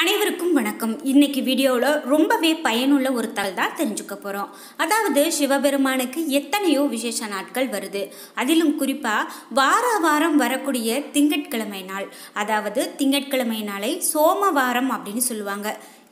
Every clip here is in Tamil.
அனைவருக்கும் வணக்கம் இன்னைக்கு வீடியோவில் ரொம்பவே பயனுள்ள ஒரு தகவல் தான் தெரிஞ்சுக்க போகிறோம் அதாவது சிவபெருமானுக்கு எத்தனையோ விசேஷ நாட்கள் வருது அதிலும் குறிப்பாக வார வாரம் வரக்கூடிய திங்கட்கிழமை நாள் அதாவது திங்கட்கிழமை நாளை சோமவாரம் அப்படின்னு சொல்லுவாங்க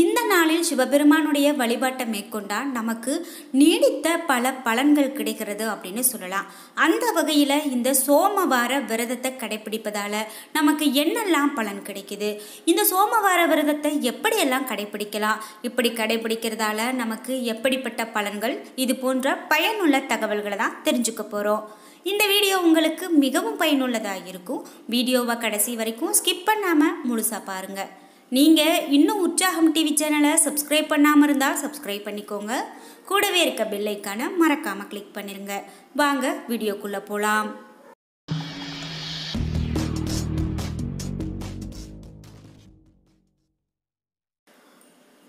இந்த நாளில் சிவபெருமானுடைய வழிபாட்டை மேற்கொண்டால் நமக்கு நீடித்த பல பலன்கள் கிடைக்கிறது அப்படின்னு சொல்லலாம் அந்த வகையில் இந்த சோமவார விரதத்தை கடைபிடிப்பதால் நமக்கு என்னெல்லாம் பலன் கிடைக்குது இந்த சோமவார விரதத்தை எப்படியெல்லாம் கடைபிடிக்கலாம் இப்படி கடைபிடிக்கிறதால நமக்கு எப்படிப்பட்ட பலன்கள் இது போன்ற பயனுள்ள தகவல்களை தான் தெரிஞ்சுக்க போகிறோம் இந்த வீடியோ உங்களுக்கு மிகவும் பயனுள்ளதாக இருக்கும் வீடியோவை கடைசி வரைக்கும் ஸ்கிப் பண்ணாமல் முழுசாக பாருங்கள் நீங்கள் இன்னும் உற்சாகம் டிவி சேனலை சப்ஸ்கிரைப் பண்ணாமல் இருந்தால் சப்ஸ்கிரைப் பண்ணிக்கோங்க கூடவே இருக்க பில்லைக்கான மறக்காமல் கிளிக் பண்ணிடுங்க வாங்க வீடியோக்குள்ளே போகலாம்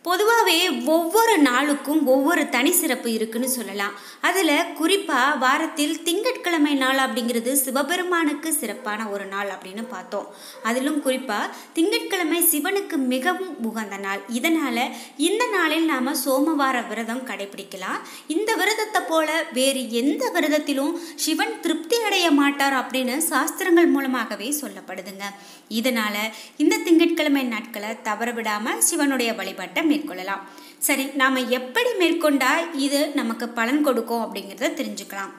பொதுவாகவே ஒவ்வொரு நாளுக்கும் ஒவ்வொரு தனி சிறப்பு இருக்குன்னு சொல்லலாம் அதில் குறிப்பாக வாரத்தில் திங்கட்கிழமை நாள் அப்படிங்கிறது சிவபெருமானுக்கு சிறப்பான ஒரு நாள் அப்படின்னு பார்த்தோம் அதிலும் குறிப்பாக திங்கட்கிழமை சிவனுக்கு மிகவும் உகந்த நாள் இதனால் இந்த நாளில் நாம் சோமவார விரதம் கடைபிடிக்கலாம் இந்த விரதத்தை போல வேறு எந்த விரதத்திலும் சிவன் திருப்தி அடைய மாட்டார் அப்படின்னு சாஸ்திரங்கள் மூலமாகவே சொல்லப்படுதுங்க இதனால் இந்த திங்கட்கிழமை நாட்களை தவற விடாமல் சிவனுடைய வழிபாட்டை மேற்கொள்ளலாம் சரி நாம் எப்படி மேற்கொண்டால் இது நமக்கு பலன் கொடுக்கும் அப்படிங்கிறத தெரிஞ்சுக்கலாம்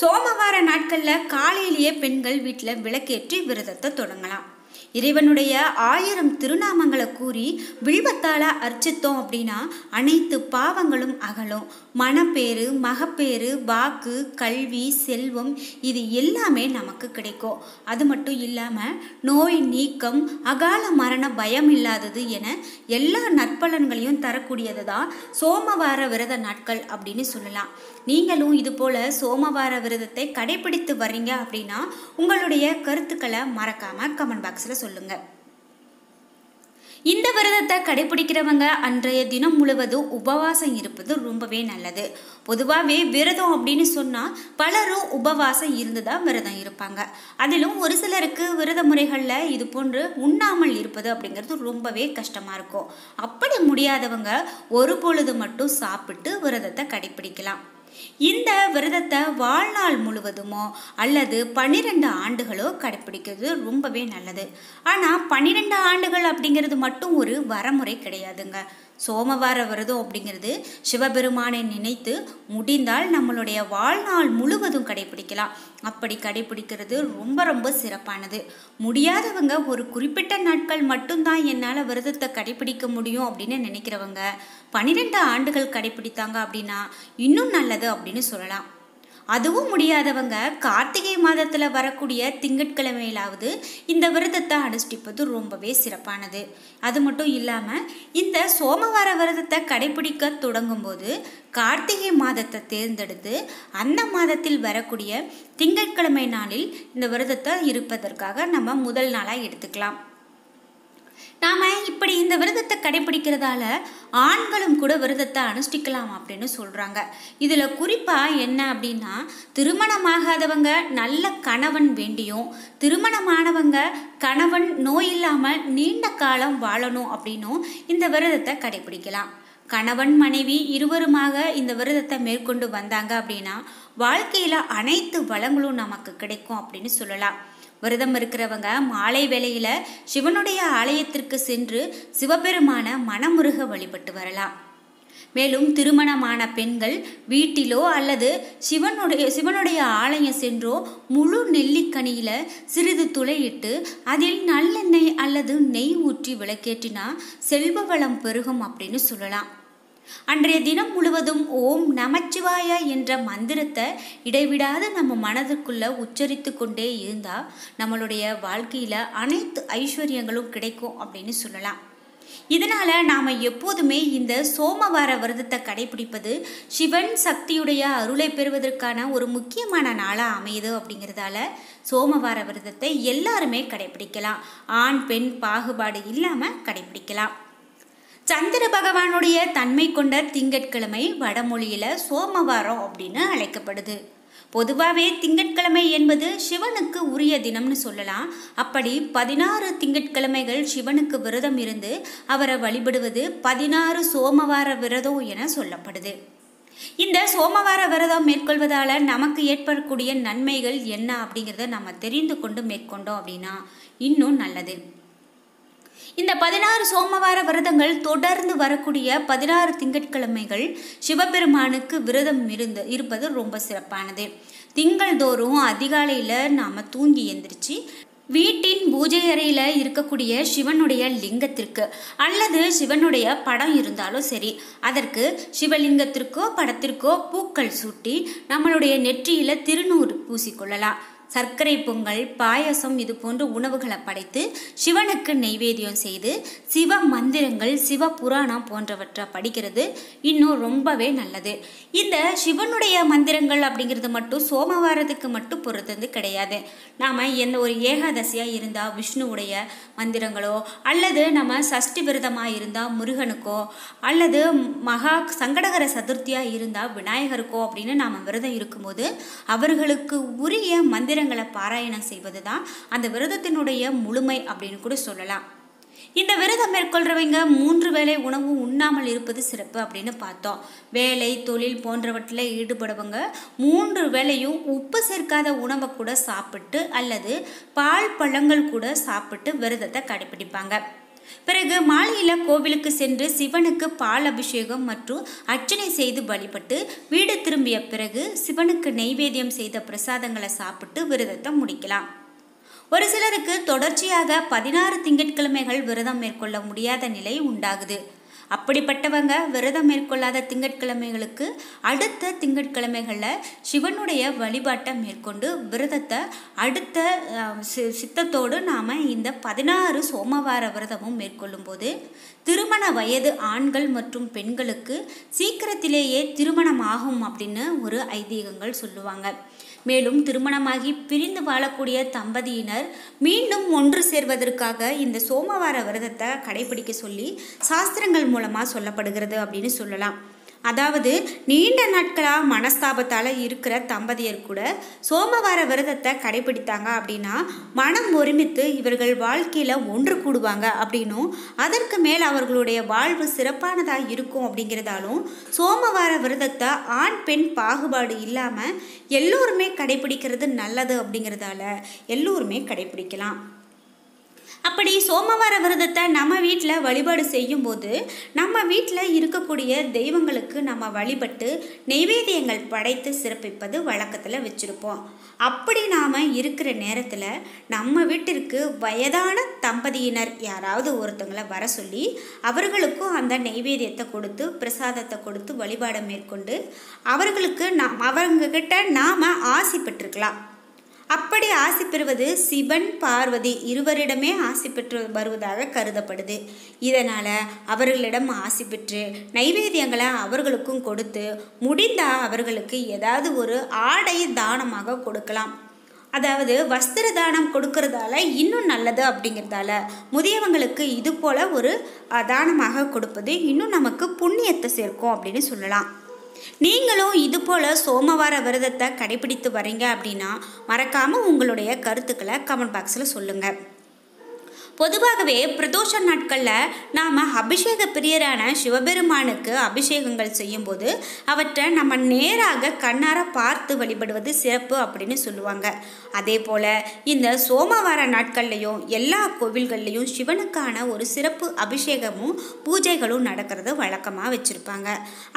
சோமவார நாட்களில் காலையிலேயே பெண்கள் வீட்டில் விளக்கேற்றி விரதத்தை தொடங்கலாம் இறைவனுடைய ஆயிரம் திருநாமங்களை கூறி வில்வத்தால் அர்ச்சித்தோம் அப்படின்னா அனைத்து பாவங்களும் அகலும் மனப்பேறு மகப்பேறு வாக்கு கல்வி செல்வம் இது எல்லாமே நமக்கு கிடைக்கும் அது மட்டும் இல்லாமல் நோய் நீக்கம் அகால மரண பயம் இல்லாதது என எல்லா நற்பலன்களையும் தரக்கூடியது தான் சோமவார விரத நாட்கள் அப்படின்னு சொல்லலாம் நீங்களும் இது போல சோமவார விரதத்தை கடைபிடித்து வர்றீங்க அப்படின்னா உங்களுடைய கருத்துக்களை மறக்காமல் கமெண்ட் பாக்ஸில் சொல்லுங்க இந்த விரதத்தை கடைபிடிக்கிறவங்க அன்றைய தினம் முழுவதும் உபவாசம் இருப்பது ரொம்பவே நல்லது பொதுவாகவே விரதம் அப்படின்னு சொன்னால் பலரும் உபவாசம் இருந்து தான் விரதம் இருப்பாங்க அதிலும் ஒரு சிலருக்கு விரத முறைகளில் இது போன்று உண்ணாமல் இருப்பது அப்படிங்கிறது ரொம்பவே கஷ்டமாக இருக்கும் அப்படி முடியாதவங்க ஒரு பொழுது மட்டும் சாப்பிட்டு விரதத்தை கடைபிடிக்கலாம் இந்த விரதத்தை வாழ்நாள் முழுவதுமோ அல்லது பன்னிரெண்டு ஆண்டுகளோ கடைப்பிடிக்கிறது ரொம்பவே நல்லது ஆனால் பன்னிரெண்டு ஆண்டுகள் அப்படிங்கிறது மட்டும் ஒரு வரமுறை கிடையாதுங்க சோமவார விரதம் அப்படிங்கிறது சிவபெருமானை நினைத்து முடிந்தால் நம்மளுடைய வாழ்நாள் முழுவதும் கடைபிடிக்கலாம் அப்படி கடைபிடிக்கிறது ரொம்ப ரொம்ப சிறப்பானது முடியாதவங்க ஒரு குறிப்பிட்ட நாட்கள் மட்டும்தான் என்னால் விரதத்தை கடைபிடிக்க முடியும் அப்படின்னு நினைக்கிறவங்க பன்னிரெண்டு ஆண்டுகள் கடைபிடித்தாங்க அப்படின்னா இன்னும் நல்லது அப்படின்னு சொல்லலாம் அதுவும் முடியாதவங்க கார்த்திகை மாதத்தில் வரக்கூடிய திங்கட்கிழமையிலாவது இந்த விரதத்தை அனுஷ்டிப்பது ரொம்பவே சிறப்பானது அது மட்டும் இல்லாமல் இந்த சோமவார விரதத்தை கடைபிடிக்க தொடங்கும்போது கார்த்திகை மாதத்தை தேர்ந்தெடுத்து அந்த மாதத்தில் வரக்கூடிய திங்கட்கிழமை நாளில் இந்த விரதத்தை இருப்பதற்காக நம்ம முதல் நாளாக எடுத்துக்கலாம் இந்த விரதத்தை கடைபிடிக்கிறதால ஆண்களும் கூட விரதத்தை அனுஷ்டிக்கலாம் அப்படின்னு சொல்கிறாங்க இதில் குறிப்பாக என்ன அப்படின்னா திருமணமாகாதவங்க நல்ல கணவன் வேண்டியும் திருமணமானவங்க கணவன் நோய் இல்லாமல் நீண்ட காலம் வாழணும் அப்படின்னும் இந்த விரதத்தை கடைபிடிக்கலாம் கணவன் மனைவி இருவருமாக இந்த விரதத்தை மேற்கொண்டு வந்தாங்க அப்படின்னா வாழ்க்கையில் அனைத்து வளங்களும் நமக்கு கிடைக்கும் அப்படின்னு சொல்லலாம் விரதம் இருக்கிறவங்க மாலை வேளையில் சிவனுடைய ஆலயத்திற்கு சென்று சிவபெருமான மனமுருக வழிபட்டு வரலாம் மேலும் திருமணமான பெண்கள் வீட்டிலோ அல்லது சிவனுடைய சிவனுடைய ஆலயம் சென்றோ முழு நெல்லிக்கனியில் சிறிது துளையிட்டு அதில் நல்லெண்ணெய் அல்லது நெய் ஊற்றி விளக்கேற்றினா செல்வ வளம் பெருகும் அப்படின்னு சொல்லலாம் அன்றைய தினம் முழுவதும் ஓம் நமச்சிவாயா என்ற மந்திரத்தை இடைவிடாது நம்ம மனதுக்குள்ளே உச்சரித்து கொண்டே இருந்தால் நம்மளுடைய வாழ்க்கையில் அனைத்து ஐஸ்வர்யங்களும் கிடைக்கும் அப்படின்னு சொல்லலாம் இதனால் நாம் எப்போதுமே இந்த சோமவார விரதத்தை கடைபிடிப்பது சிவன் சக்தியுடைய அருளை பெறுவதற்கான ஒரு முக்கியமான நாளாக அமையுது அப்படிங்கிறதால சோமவார விரதத்தை எல்லாருமே கடைபிடிக்கலாம் ஆண் பெண் பாகுபாடு இல்லாமல் கடைபிடிக்கலாம் சந்திர பகவானுடைய தன்மை கொண்ட திங்கட்கிழமை வடமொழியில் சோமவாரம் அப்படின்னு அழைக்கப்படுது பொதுவாகவே திங்கட்கிழமை என்பது சிவனுக்கு உரிய தினம்னு சொல்லலாம் அப்படி பதினாறு திங்கட்கிழமைகள் சிவனுக்கு விரதம் இருந்து அவரை வழிபடுவது பதினாறு சோமவார விரதம் என சொல்லப்படுது இந்த சோமவார விரதம் மேற்கொள்வதால் நமக்கு ஏற்படக்கூடிய நன்மைகள் என்ன அப்படிங்கிறத நம்ம தெரிந்து கொண்டு மேற்கொண்டோம் அப்படின்னா இன்னும் நல்லது இந்த பதினாறு சோமவார விரதங்கள் தொடர்ந்து வரக்கூடிய பதினாறு திங்கட்கிழமைகள் சிவபெருமானுக்கு விரதம் இருந்து இருப்பது ரொம்ப சிறப்பானது திங்கள் தோறும் அதிகாலையில் நாம் தூங்கி எந்திரிச்சு வீட்டின் பூஜை அறையில் இருக்கக்கூடிய சிவனுடைய லிங்கத்திற்கு அல்லது சிவனுடைய படம் இருந்தாலும் சரி அதற்கு சிவலிங்கத்திற்கோ படத்திற்கோ பூக்கள் சூட்டி நம்மளுடைய நெற்றியில் திருநூறு பூசிக்கொள்ளலாம் சர்க்கரை பொங்கல் பாயசம் இது போன்ற உணவுகளை படைத்து சிவனுக்கு நெய்வேத்தியம் செய்து சிவ மந்திரங்கள் சிவ புராணம் போன்றவற்றை படிக்கிறது இன்னும் ரொம்பவே நல்லது இந்த சிவனுடைய மந்திரங்கள் அப்படிங்கிறது மட்டும் சோமவாரத்துக்கு மட்டும் பொறுத்தது கிடையாது நாம் எந்த ஒரு ஏகாதசியாக இருந்தால் விஷ்ணுவுடைய மந்திரங்களோ அல்லது நம்ம சஷ்டி விரதமாக இருந்தால் முருகனுக்கோ அல்லது மகா சங்கடகர சதுர்த்தியாக இருந்தால் விநாயகருக்கோ அப்படின்னு நாம் விரதம் இருக்கும்போது அவர்களுக்கு உரிய மந்திர வீரங்களை பாராயணம் செய்வது தான் அந்த விரதத்தினுடைய முழுமை அப்படின்னு கூட சொல்லலாம் இந்த விரதம் மேற்கொள்றவங்க மூன்று வேளை உணவு உண்ணாமல் இருப்பது சிறப்பு அப்படின்னு பார்த்தோம் வேலை தொழில் போன்றவற்றில் ஈடுபடுவங்க மூன்று வேளையும் உப்பு சேர்க்காத உணவை கூட சாப்பிட்டு அல்லது பால் பழங்கள் கூட சாப்பிட்டு விரதத்தை கடைபிடிப்பாங்க பிறகு மாலையில் கோவிலுக்கு சென்று சிவனுக்கு பால் அபிஷேகம் மற்றும் அர்ச்சனை செய்து வழிபட்டு வீடு திரும்பிய பிறகு சிவனுக்கு நெய்வேத்தியம் செய்த பிரசாதங்களை சாப்பிட்டு விரதத்தை முடிக்கலாம் ஒரு சிலருக்கு தொடர்ச்சியாக பதினாறு திங்கட்கிழமைகள் விரதம் மேற்கொள்ள முடியாத நிலை உண்டாகுது அப்படிப்பட்டவங்க விரதம் மேற்கொள்ளாத திங்கட்கிழமைகளுக்கு அடுத்த திங்கட்கிழமைகளில் சிவனுடைய வழிபாட்டை மேற்கொண்டு விரதத்தை அடுத்த சித்தத்தோடு நாம் இந்த பதினாறு சோமவார விரதமும் மேற்கொள்ளும்போது திருமண வயது ஆண்கள் மற்றும் பெண்களுக்கு சீக்கிரத்திலேயே திருமணம் ஆகும் அப்படின்னு ஒரு ஐதீகங்கள் சொல்லுவாங்க மேலும் திருமணமாகி பிரிந்து வாழக்கூடிய தம்பதியினர் மீண்டும் ஒன்று சேர்வதற்காக இந்த சோமவார விரதத்தை கடைபிடிக்க சொல்லி சாஸ்திரங்கள் மூலமாக சொல்லப்படுகிறது அப்படின்னு சொல்லலாம் அதாவது நீண்ட நாட்களாக மனஸ்தாபத்தால் இருக்கிற தம்பதியர் கூட சோமவார விரதத்தை கடைபிடித்தாங்க அப்படின்னா மனம் ஒருமித்து இவர்கள் வாழ்க்கையில் ஒன்று கூடுவாங்க அப்படின்னும் அதற்கு மேல் அவர்களுடைய வாழ்வு சிறப்பானதாக இருக்கும் அப்படிங்கிறதாலும் சோமவார விரதத்தை ஆண் பெண் பாகுபாடு இல்லாமல் எல்லோருமே கடைபிடிக்கிறது நல்லது அப்படிங்கிறதால எல்லோருமே கடைபிடிக்கலாம் அப்படி சோமவார விரதத்தை நம்ம வீட்டில் வழிபாடு செய்யும்போது நம்ம வீட்டில் இருக்கக்கூடிய தெய்வங்களுக்கு நம்ம வழிபட்டு நெய்வேத்தியங்கள் படைத்து சிறப்பிப்பது வழக்கத்தில் வச்சுருப்போம் அப்படி நாம் இருக்கிற நேரத்தில் நம்ம வீட்டிற்கு வயதான தம்பதியினர் யாராவது ஒருத்தங்களை வர சொல்லி அவர்களுக்கும் அந்த நெய்வேத்தியத்தை கொடுத்து பிரசாதத்தை கொடுத்து வழிபாடை மேற்கொண்டு அவர்களுக்கு நாம் அவங்கக்கிட்ட நாம் ஆசைப்பட்டுருக்கலாம் அப்படி ஆசி பெறுவது சிவன் பார்வதி இருவரிடமே ஆசி பெற்று வருவதாக கருதப்படுது இதனால் அவர்களிடம் ஆசி பெற்று நைவேத்தியங்களை அவர்களுக்கும் கொடுத்து முடிந்தால் அவர்களுக்கு ஏதாவது ஒரு ஆடை தானமாக கொடுக்கலாம் அதாவது வஸ்திர தானம் கொடுக்கறதால இன்னும் நல்லது அப்படிங்கிறதால முதியவங்களுக்கு இது போல் ஒரு தானமாக கொடுப்பது இன்னும் நமக்கு புண்ணியத்தை சேர்க்கும் அப்படின்னு சொல்லலாம் நீங்களும் இது போல் சோமவார விரதத்தை கடைபிடித்து வரீங்க அப்படின்னா மறக்காமல் உங்களுடைய கருத்துக்களை கமெண்ட் பாக்ஸில் சொல்லுங்கள் பொதுவாகவே பிரதோஷ நாட்களில் நாம் அபிஷேக பிரியரான சிவபெருமானுக்கு அபிஷேகங்கள் செய்யும்போது அவற்றை நம்ம நேராக கண்ணார பார்த்து வழிபடுவது சிறப்பு அப்படின்னு சொல்லுவாங்க அதே போல் இந்த சோமவார நாட்கள்லையும் எல்லா கோவில்கள்லையும் சிவனுக்கான ஒரு சிறப்பு அபிஷேகமும் பூஜைகளும் நடக்கிறது வழக்கமாக வச்சுருப்பாங்க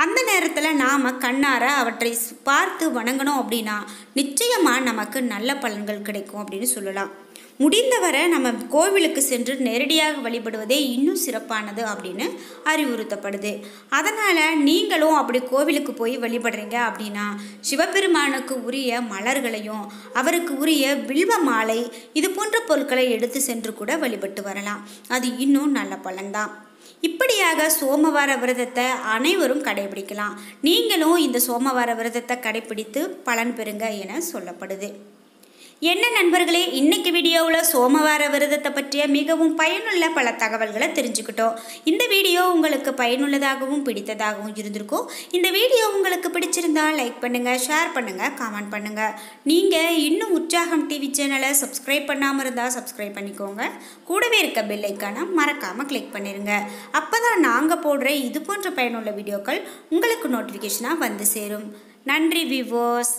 அந்த நேரத்தில் நாம் கண்ணார அவற்றை பார்த்து வணங்கணும் அப்படின்னா நிச்சயமாக நமக்கு நல்ல பலன்கள் கிடைக்கும் அப்படின்னு சொல்லலாம் முடிந்தவரை நம்ம கோவிலுக்கு சென்று நேரடியாக வழிபடுவதே இன்னும் சிறப்பானது அப்படின்னு அறிவுறுத்தப்படுது அதனால் நீங்களும் அப்படி கோவிலுக்கு போய் வழிபடுறீங்க அப்படின்னா சிவபெருமானுக்கு உரிய மலர்களையும் அவருக்கு உரிய வில்வ மாலை இது போன்ற பொருட்களை எடுத்து சென்று கூட வழிபட்டு வரலாம் அது இன்னும் நல்ல பலன்தான் இப்படியாக சோமவார விரதத்தை அனைவரும் கடைபிடிக்கலாம் நீங்களும் இந்த சோமவார விரதத்தை கடைபிடித்து பலன் பெறுங்க என சொல்லப்படுது என்ன நண்பர்களே இன்னைக்கு வீடியோவில் சோமவார விரதத்தை பற்றிய மிகவும் பயனுள்ள பல தகவல்களை தெரிஞ்சுக்கிட்டோம் இந்த வீடியோ உங்களுக்கு பயனுள்ளதாகவும் பிடித்ததாகவும் இருந்திருக்கும் இந்த வீடியோ உங்களுக்கு பிடிச்சிருந்தால் லைக் பண்ணுங்கள் ஷேர் பண்ணுங்கள் காமெண்ட் பண்ணுங்கள் நீங்கள் இன்னும் உற்சாகம் டிவி சேனலை சப்ஸ்கிரைப் பண்ணாமல் இருந்தால் சப்ஸ்கிரைப் பண்ணிக்கோங்க கூடவே இருக்க பில்லைக்கான மறக்காமல் கிளிக் பண்ணிடுங்க அப்போ தான் நாங்கள் போடுற இது போன்ற பயனுள்ள வீடியோக்கள் உங்களுக்கு நோட்டிஃபிகேஷனாக வந்து சேரும் நன்றி விவோஸ்